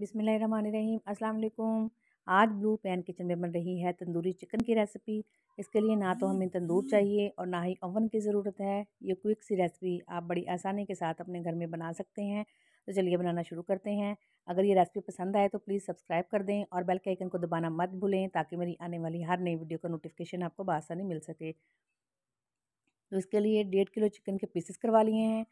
बिसमीम अस्सलाम आज ब्लू पैन किचन में बन रही है तंदूरी चिकन की रेसिपी इसके लिए ना तो हमें तंदूर चाहिए और ना ही ओवन की ज़रूरत है ये क्विक सी रेसिपी आप बड़ी आसानी के साथ अपने घर में बना सकते हैं तो चलिए बनाना शुरू करते हैं अगर ये रेसिपी पसंद आए तो प्लीज़ सब्सक्राइब कर दें और बेल के आइकन को दबाना मत भूलें ताकि मेरी आने वाली हर नई वीडियो का नोटिफिकेशन आपको बासानी मिल सके तो इसके लिए डेढ़ किलो चिकन के पीसेस करवा लिए हैं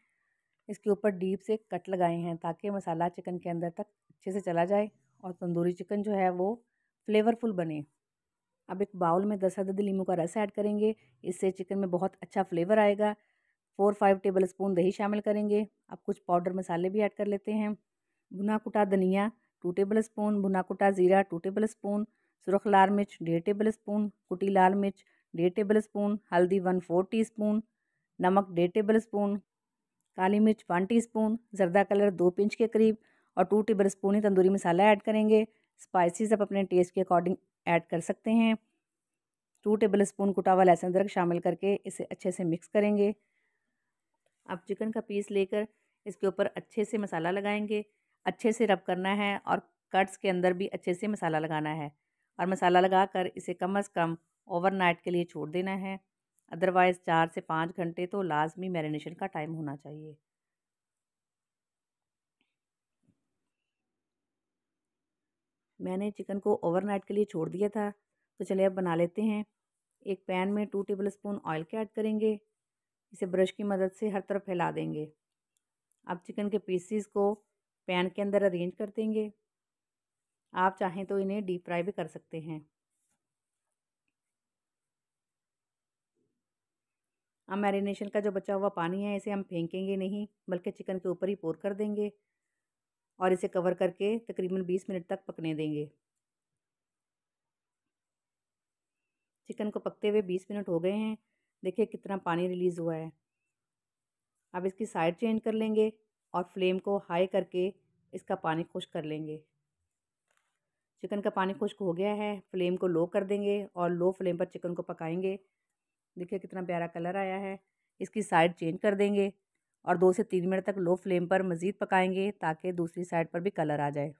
इसके ऊपर डीप से कट लगाए हैं ताकि मसाला चिकन के अंदर तक अच्छे से चला जाए और तंदूरी चिकन जो है वो फ्लेवरफुल बने अब एक बाउल में दस अदद लीमू का रस ऐड करेंगे इससे चिकन में बहुत अच्छा फ्लेवर आएगा फोर फाइव टेबल स्पून दही शामिल करेंगे अब कुछ पाउडर मसाले भी ऐड कर लेते हैं भुना कुटा धनिया टू टेबल स्पून भुना कुटा ज़ीरा टू टेबल स्पून सुरख लाल मिर्च डेढ़ टेबल स्पून कुटी लाल मिर्च डेढ़ टेबल स्पून हल्दी वन फोर टी स्पून नमक डेढ़ टेबल स्पून काली मिर्च वन टीस्पून जर्दा कलर दो पिंच के करीब और टू टेबल स्पून ही तंदूरी मसाला ऐड करेंगे स्पाइसेस आप अपने टेस्ट के अकॉर्डिंग ऐड कर सकते हैं टू टेबल स्पून कुटा हुआ लहसुन अदरक शामिल करके इसे अच्छे से मिक्स करेंगे अब चिकन का पीस लेकर इसके ऊपर अच्छे से मसाला लगाएंगे अच्छे से रब करना है और कट्स के अंदर भी अच्छे से मसाला लगाना है और मसाला लगा कर इसे कम अज़ कम ओवरनाइट के लिए छोड़ देना है अदरवाइज़ चार से पाँच घंटे तो लाजमी मैरिनेशन का टाइम होना चाहिए मैंने चिकन को ओवरनाइट के लिए छोड़ दिया था तो चलिए अब बना लेते हैं एक पैन में टू टेबल स्पून ऑयल के ऐड करेंगे इसे ब्रश की मदद से हर तरफ फैला देंगे अब चिकन के पीसीस को पैन के अंदर अरेंज कर देंगे आप चाहें तो इन्हें डीप फ्राई भी कर सकते हैं अब मैरिनेशन का जो बचा हुआ पानी है इसे हम फेंकेंगे नहीं बल्कि चिकन के ऊपर ही पोर कर देंगे और इसे कवर करके तकरीबन बीस मिनट तक पकने देंगे चिकन को पकते हुए बीस मिनट हो गए हैं देखिए कितना पानी रिलीज़ हुआ है अब इसकी साइड चेंज कर लेंगे और फ्लेम को हाई करके इसका पानी खुश्क कर लेंगे चिकन का पानी खुश्क हो गया है फ्लेम को लो कर देंगे और लो फ्लेम पर चिकन को पकाएंगे देखिए कितना प्यारा कलर आया है इसकी साइड चेंज कर देंगे और दो से तीन मिनट तक लो फ्लेम पर मज़ीद पकाएंगे ताकि दूसरी साइड पर भी कलर आ जाए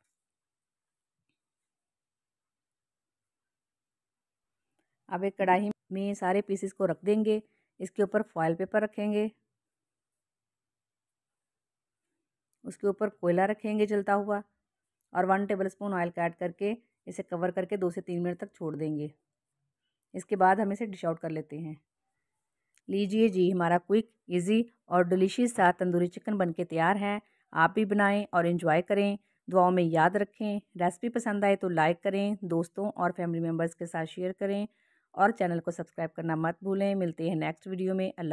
अब एक कढ़ाई में सारे पीसेस को रख देंगे इसके ऊपर फॉयल पेपर रखेंगे उसके ऊपर कोयला रखेंगे जलता हुआ और वन टेबल स्पून ऑयल का ऐड करके इसे कवर करके दो से तीन मिनट तक छोड़ देंगे इसके बाद हम इसे डिश आउट कर लेते हैं लीजिए जी हमारा क्विक इजी और डिलीशियस सा तंदूरी चिकन बनके तैयार है आप भी बनाएं और इन्जॉय करें दुआओं में याद रखें रेसिपी पसंद आए तो लाइक करें दोस्तों और फैमिली मेम्बर्स के साथ शेयर करें और चैनल को सब्सक्राइब करना मत भूलें मिलते हैं नेक्स्ट वीडियो में अल्लाह